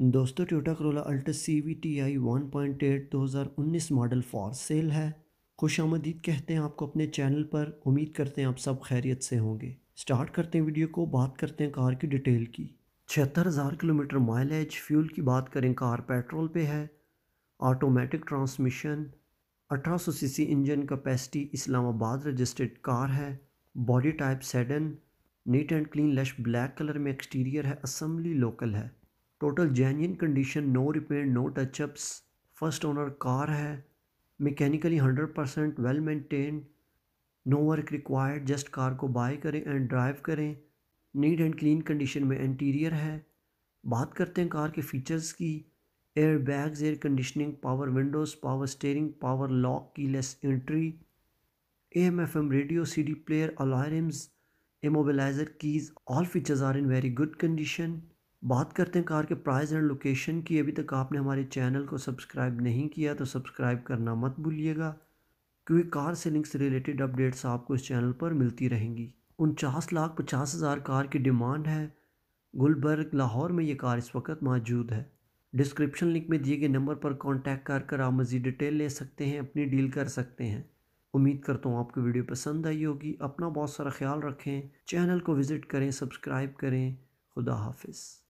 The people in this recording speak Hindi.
दोस्तों Toyota Corolla Altis C V T I one point eight दो हज़ार उन्नीस मॉडल फॉर सेल है खुश आमदीद कहते हैं आपको अपने चैनल पर उम्मीद करते हैं आप सब खैरियत से होंगे स्टार्ट करते हैं वीडियो को बात करते हैं कार की डिटेल की छिहत्तर हज़ार किलोमीटर माइलेज फ्यूल की बात करें कार पेट्रोल पे है ऑटोमेटिक ट्रांसमिशन अठारह सौ C C engine capacity Islamabad registered car है body type sedan neat and clean lush black colour में एक्सटीरियर है असम्बली लोकल है total genuine condition no repair no touchups first owner car है mechanically hundred percent well maintain no work required just car को बाय करें एंड ड्राइव करें नीट एंड क्लीन कंडीशन में इंटीरियर है बात करते हैं कार के फीचर्स की air bags air conditioning power windows power steering power lock keyless entry M F M radio C D player alarms immobilizer keys all features are in very good condition बात करते हैं कार के प्राइस एंड लोकेशन की अभी तक आपने हमारे चैनल को सब्सक्राइब नहीं किया तो सब्सक्राइब करना मत भूलिएगा क्योंकि कार सेलिंग से रिलेटेड अपडेट्स आपको इस चैनल पर मिलती रहेंगी उनचास लाख पचास हज़ार कार की डिमांड है गुलबर्ग लाहौर में ये कार इस वक्त मौजूद है डिस्क्रिप्शन लिंक में दिए गए नंबर पर कॉन्टैक्ट कर कर आप मज़ीद डिटेल ले सकते हैं अपनी डील कर सकते हैं उम्मीद करता हूँ आपको वीडियो पसंद आई होगी अपना बहुत सारा ख्याल रखें चैनल को विज़िट करें सब्सक्राइब करें खुदा हाफिज़